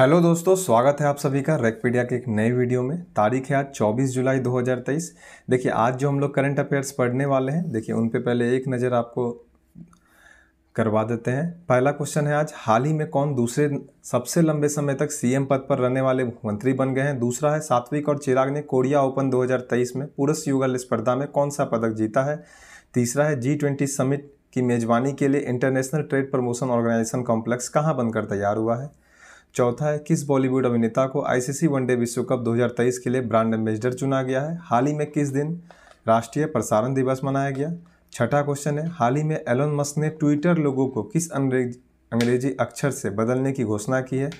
hello दोस्तों स्वागत है आप सभी का रेकपीडिया के एक नए वीडियो में तारीख है आज 24 जुलाई 2023 देखिए आज जो हम लोग करंट अफेयर्स पढ़ने वाले हैं देखिए उन पे पहले एक नज़र आपको करवा देते हैं पहला क्वेश्चन है आज हाल ही में कौन दूसरे सबसे लंबे समय तक सीएम पद पर रहने वाले मंत्री बन गए हैं दूसरा है सात्विक और चिराग ने कोरिया ओपन 2023 में पुरुष युगल स्पर्धा में कौन सा पदक जीता है तीसरा है जी ट्वेंटी समिट की मेजबानी के लिए international trade promotion organisation complex कहाँ बनकर तैयार हुआ है चौथा है किस बॉलीवुड अभिनेता को आईसीसी वनडे विश्व कप 2023 के लिए ब्रांड एम्बेसडर चुना गया है हाल ही में किस दिन राष्ट्रीय प्रसारण दिवस मनाया गया छठा क्वेश्चन है हाल ही में एलोन मस्क ने ट्विटर लोगों को किस अंग्रेज अंग्रेजी अक्षर से बदलने की घोषणा की है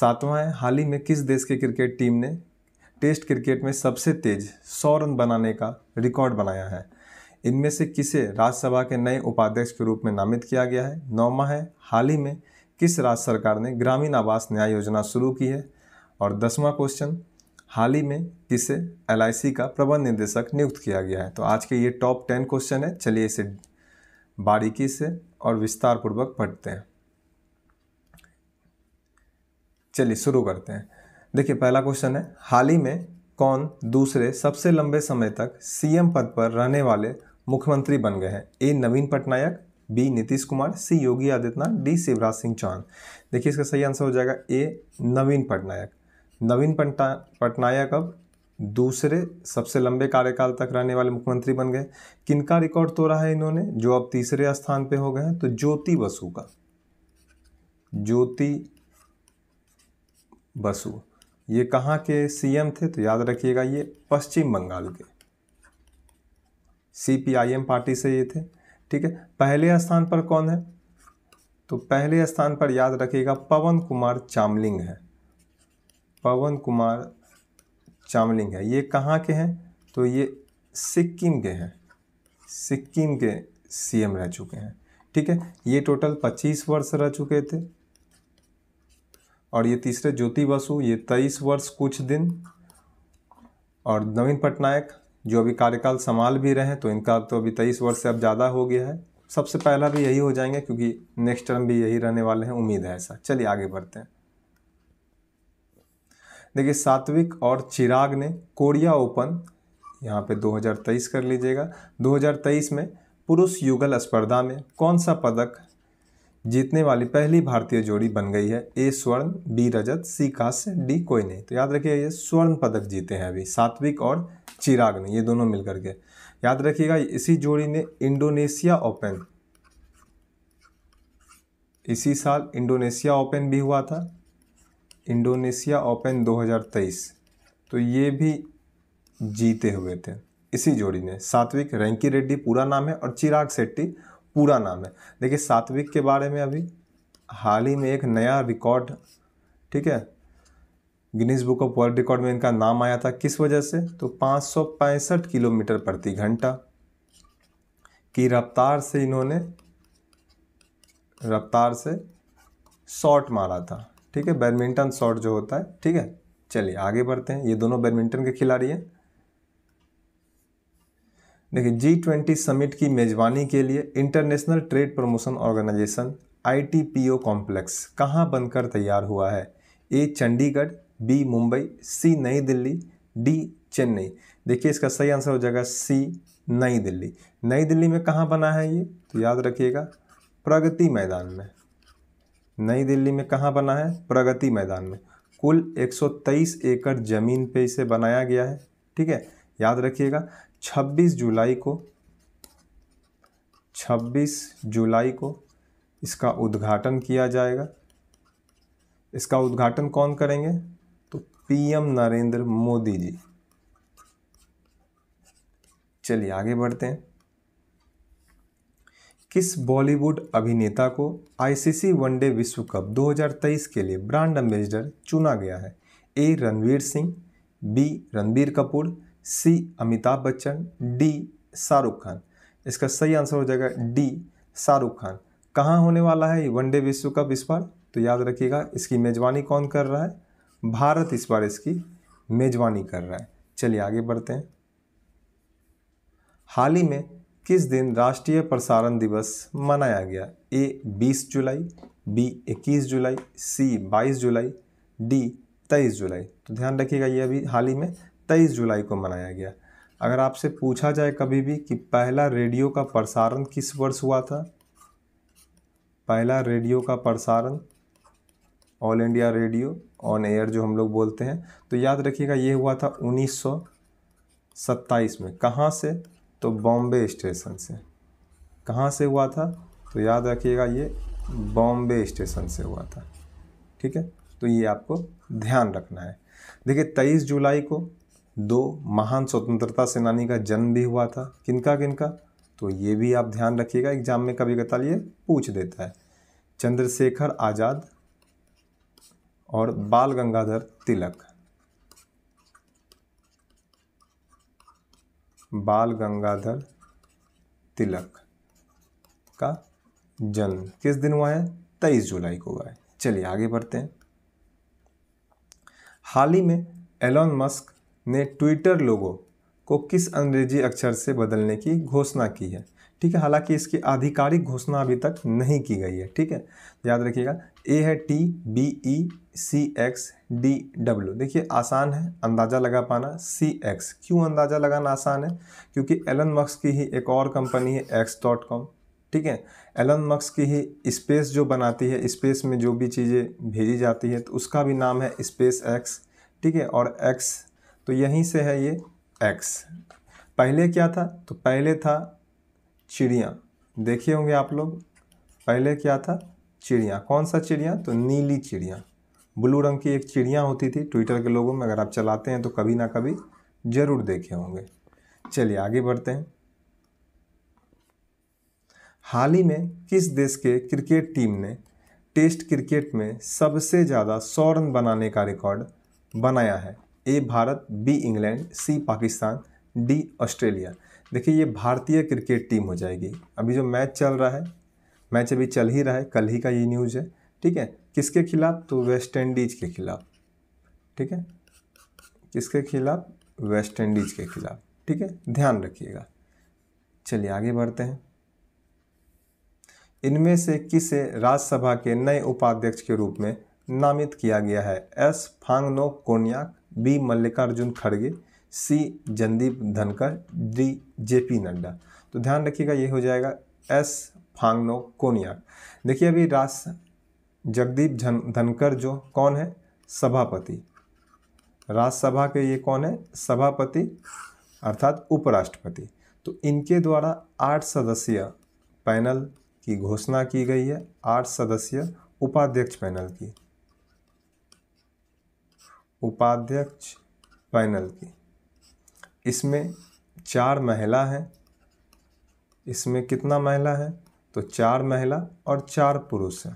सातवां है हाल ही में किस देश के क्रिकेट टीम ने टेस्ट क्रिकेट में सबसे तेज सौ रन बनाने का रिकॉर्ड बनाया है इनमें से किसे राज्यसभा के नए उपाध्यक्ष के रूप में नामित किया गया है नौवा है हाल ही में किस राज्य सरकार ने ग्रामीण आवास न्याय योजना शुरू की है और दसवां क्वेश्चन हाल ही में किसे एल का प्रबंध निदेशक नियुक्त किया गया है तो आज के ये टॉप टेन क्वेश्चन है चलिए इसे बारीकी से और विस्तारपूर्वक पढ़ते हैं चलिए शुरू करते हैं देखिए पहला क्वेश्चन है हाल ही में कौन दूसरे सबसे लंबे समय तक सीएम पद पर रहने वाले मुख्यमंत्री बन गए हैं A Naveen Patnaik B Nitish Kumar C Yogi Adityanath D Shivraj Singh Chouhan देखिए इसका सही आंसर हो जाएगा ए नवीन पटनायक नवीन पटनायक अब दूसरे सबसे लंबे कार्यकाल तक रहने वाले मुख्यमंत्री बन गए किनका रिकॉर्ड तोड़ा है इन्होंने जो अब तीसरे स्थान पे हो गए हैं तो ज्योति बसु का ज्योति बसु ये कहाँ के सीएम थे तो याद रखिएगा ये पश्चिम बंगाल के सीपीआईएम पार्टी से ये थे ठीक है पहले स्थान पर कौन है तो पहले स्थान पर याद रखिएगा पवन कुमार चामलिंग है पवन कुमार चामलिंग है ये कहाँ के हैं तो ये सिक्किम के हैं सिक्किम के सीएम रह चुके हैं ठीक है ये टोटल 25 वर्ष रह चुके थे और ये तीसरे ज्योति बसु ये 23 वर्ष कुछ दिन और नवीन पटनायक जो अभी कार्यकाल संभाल भी रहे हैं तो इनका तो अभी तेईस वर्ष से अब ज़्यादा हो गया है सबसे पहला भी यही हो जाएंगे क्योंकि नेक्स्ट टर्म भी यही रहने वाले हैं उम्मीद है ऐसा चलिए आगे बढ़ते हैं देखिए सात्विक और चिराग ने कोरिया ओपन यहाँ पे 2023 कर लीजिएगा 2023 में पुरुष युगल स्पर्धा में कौन सा पदक जीतने वाली पहली भारतीय जोड़ी बन गई है ए स्वर्ण बी रजत सी कांस्य डी कोई नहीं तो याद रखिए ये स्वर्ण पदक जीते हैं अभी सात्विक और चिराग ने ये दोनों मिलकर के याद रखिएगा इसी जोड़ी ने इंडोनेशिया ओपन इसी साल इंडोनेशिया ओपन भी हुआ था इंडोनेशिया ओपन 2023 तो ये भी जीते हुए थे इसी जोड़ी ने सात्विक रैंकी रेड्डी पूरा नाम है और चिराग सेट्टी पूरा नाम है देखिए सात्विक के बारे में अभी हाल ही में एक नया रिकॉर्ड ठीक है Guinness book of world record में इनका नाम आया था किस वजह से तो पाँच किलोमीटर प्रति घंटा की रफ्तार से इन्होंने रफ्तार से शॉट मारा था ठीक है बैडमिंटन शॉट जो होता है ठीक है चलिए आगे बढ़ते हैं ये दोनों बैडमिंटन के खिलाड़ी हैं देखिए जी ट्वेंटी समिट की मेज़बानी के लिए international trade promotion organisation I T P O complex कहाँ बनकर तैयार हुआ है A Chandigarh B Mumbai C New Delhi D Chennai देखिए इसका सही आंसर हो जाएगा सी नई दिल्ली नई दिल्ली में कहाँ बना है ये तो याद रखिएगा प्रगति मैदान में नई दिल्ली में कहाँ बना है प्रगति मैदान में कुल 123 एकड़ ज़मीन पे इसे बनाया गया है ठीक है याद रखिएगा 26 जुलाई को 26 जुलाई को इसका उद्घाटन किया जाएगा इसका उद्घाटन कौन करेंगे पीएम नरेंद्र मोदी जी चलिए आगे बढ़ते हैं किस बॉलीवुड अभिनेता को आईसीसी वनडे विश्व कप 2023 के लिए ब्रांड एम्बेसडर चुना गया है A Ranveer Singh B Ranbir Kapoor C Amitabh Bachchan D Shahrukh Khan इसका सही आंसर हो जाएगा डी शाहरुख खान कहाँ होने वाला है ये वनडे विश्व कप इस बार तो याद रखिएगा इसकी मेज़बानी कौन कर रहा है भारत इस बार इसकी मेजबानी कर रहा है चलिए आगे बढ़ते हैं हाल ही में किस दिन राष्ट्रीय प्रसारण दिवस मनाया गया ए 20 जुलाई बी 21 जुलाई सी 22 जुलाई डी 23 जुलाई तो ध्यान रखिएगा ये अभी हाल ही में 23 जुलाई को मनाया गया अगर आपसे पूछा जाए कभी भी कि पहला रेडियो का प्रसारण किस वर्ष हुआ था पहला रेडियो का प्रसारण All India Radio on air जो हम लोग बोलते हैं तो याद रखिएगा ये हुआ था उन्नीस सत्ताईस में कहाँ से तो बॉम्बे स्टेशन से कहाँ से हुआ था तो याद रखिएगा ये बॉम्बे स्टेशन से हुआ था ठीक है तो ये आपको ध्यान रखना है देखिए तेईस जुलाई को दो महान स्वतंत्रता सेनानी का जन्म भी हुआ था किनका किनका तो ये भी आप ध्यान रखिएगा एग्जाम में कभी कताल ये पूछ देता है चंद्रशेखर आज़ाद और बाल गंगाधर तिलक बाल गंगाधर तिलक का जन्म किस दिन हुआ है तेईस जुलाई को हुआ है चलिए आगे बढ़ते हैं हाल ही में एलोन मस्क ने ट्विटर लोगों को किस अंग्रेजी अक्षर से बदलने की घोषणा की है ठीक है हालांकि इसकी आधिकारिक घोषणा अभी तक नहीं की गई है ठीक है याद रखिएगा ए है T B E C X D W देखिए आसान है अंदाज़ा लगा पाना सी एक्स क्यों अंदाज़ा लगाना आसान है क्योंकि एलन मक्स की ही एक और कंपनी है एक्स डॉट कॉम ठीक है एलन मक्स की ही स्पेस जो बनाती है स्पेस में जो भी चीज़ें भेजी जाती है तो उसका भी नाम है स्पेस एक्स ठीक है और एक्स तो यहीं से है ये एक्स पहले क्या था तो पहले था चिड़िया देखे होंगे आप लोग पहले क्या था चिड़िया कौन सा चिड़िया तो नीली चिड़िया ब्लू रंग की एक चिड़िया होती थी ट्विटर के लोगों में अगर आप चलाते हैं तो कभी ना कभी ज़रूर देखे होंगे चलिए आगे बढ़ते हैं हाल ही में किस देश के क्रिकेट टीम ने टेस्ट क्रिकेट में सबसे ज़्यादा सौ रन बनाने का रिकॉर्ड बनाया है A Bharat B England C Pakistan D Australia देखिए ये भारतीय क्रिकेट टीम हो जाएगी अभी जो मैच चल रहा है मैच अभी चल ही रहा है कल ही का ये न्यूज़ है ठीक है किसके खिलाफ तो वेस्ट इंडीज़ के खिलाफ ठीक है किसके खिलाफ वेस्ट इंडीज़ के खिलाफ ठीक है ध्यान रखिएगा चलिए आगे बढ़ते हैं इनमें से किसे राज्यसभा के नए उपाध्यक्ष के रूप में नामित किया गया है एस फांगनो कोनिया बी मल्लिकार्जुन खड़गे सी जनदीप धनकर डी जे पी नड्डा तो ध्यान रखिएगा ये हो जाएगा एस फांगनो कोनिया देखिए अभी रास जगदीप धन धनकर जो कौन है सभापति राज्यसभा के ये कौन है सभापति अर्थात उपराष्ट्रपति तो इनके द्वारा आठ सदस्यीय पैनल की घोषणा की गई है आठ सदस्यीय उपाध्यक्ष पैनल की उपाध्यक्ष पैनल की इसमें चार महिला हैं इसमें कितना महिला है तो चार महिला और चार पुरुष हैं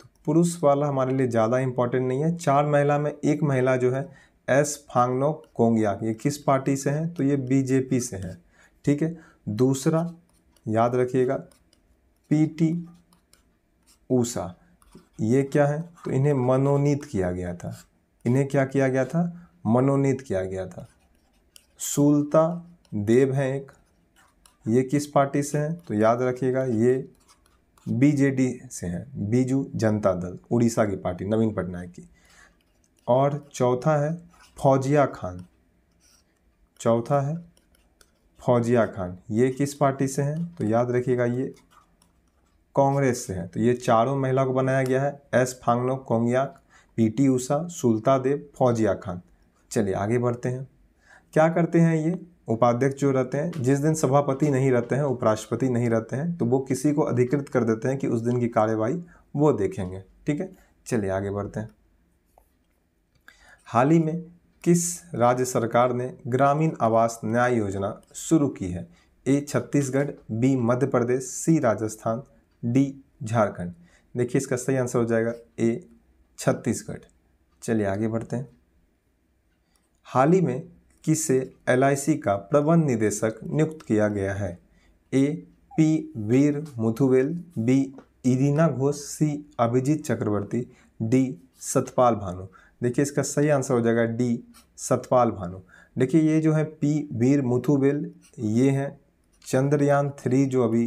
तो पुरुष वाला हमारे लिए ज़्यादा इम्पॉर्टेंट नहीं है चार महिला में एक महिला जो है एस फांगनो कोंगिया ये किस पार्टी से हैं तो ये बीजेपी से हैं ठीक है दूसरा याद रखिएगा पीटी ऊषा ये क्या है तो इन्हें मनोनीत किया गया था इन्हें क्या किया गया था मनोनीत किया गया था सुलता देव हैं एक ये किस पार्टी से हैं तो याद रखिएगा ये बीजेडी से हैं बीजू जनता दल उड़ीसा की पार्टी नवीन पटनायक की और चौथा है फौजिया खान चौथा है फौजिया खान ये किस पार्टी से हैं तो याद रखिएगा ये कांग्रेस से हैं तो ये चारों महिला को बनाया गया है S Phangnon P PT Usha Sulata Deo Fauzia Khan चलिए आगे बढ़ते हैं क्या करते हैं ये उपाध्यक्ष जो रहते हैं जिस दिन सभापति नहीं रहते हैं उपराष्ट्रपति नहीं रहते हैं तो वो किसी को अधिकृत कर देते हैं कि उस दिन की कार्यवाही वो देखेंगे ठीक है चलिए आगे बढ़ते हैं हाल ही में किस राज्य सरकार ने ग्रामीण आवास न्याय योजना शुरू की है A Chhattisgarh B Madhya Pradesh C Rajasthan D Jharkhand देखिए इसका सही आंसर हो जाएगा ए छत्तीसगढ़ चलिए आगे बढ़ते हैं हाल ही में किसे एल का प्रबंध निदेशक नियुक्त किया गया है A P Veer Muthuvel B Irina Ghosh C Abhijit Chakraborty D Satpal Bhanu देखिए इसका सही आंसर हो जाएगा डी सतपाल भानु देखिए ये जो है पी वीर मुथुवेल ये हैं चंद्रयान थ्री जो अभी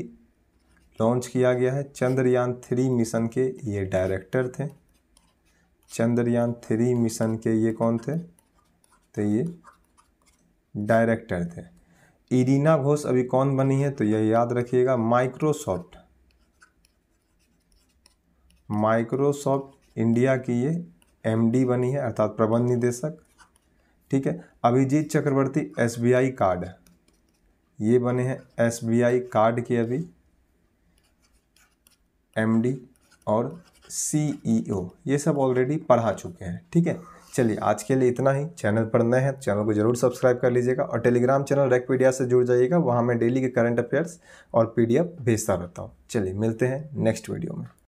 लॉन्च किया गया है चंद्रयान थ्री मिशन के ये डायरेक्टर थे चंद्रयान थ्री मिशन के ये कौन थे तो ये डायरेक्टर थे इरीना घोष अभी कौन बनी है तो यह याद रखिएगा माइक्रोसॉफ्ट माइक्रोसॉफ्ट इंडिया की ये एमडी बनी है अर्थात प्रबंध निदेशक ठीक है अभिजीत चक्रवर्ती एसबीआई कार्ड ये बने हैं एसबीआई कार्ड के अभी एमडी और सीईओ e ये सब ऑलरेडी पढ़ा चुके हैं ठीक है चलिए आज के लिए इतना ही चैनल पर नए हैं चैनल को जरूर सब्सक्राइब कर लीजिएगा और टेलीग्राम चैनल रेकपीडिया से जुड़ जाइएगा वहाँ मैं डेली के करंट अफेयर्स और पीडीएफ भेजता रहता हूँ चलिए मिलते हैं नेक्स्ट वीडियो में